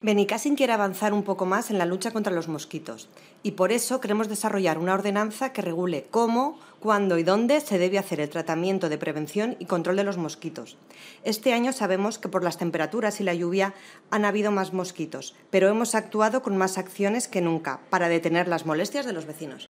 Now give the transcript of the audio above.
Benicassin quiere avanzar un poco más en la lucha contra los mosquitos y por eso queremos desarrollar una ordenanza que regule cómo, cuándo y dónde se debe hacer el tratamiento de prevención y control de los mosquitos. Este año sabemos que por las temperaturas y la lluvia han habido más mosquitos, pero hemos actuado con más acciones que nunca para detener las molestias de los vecinos.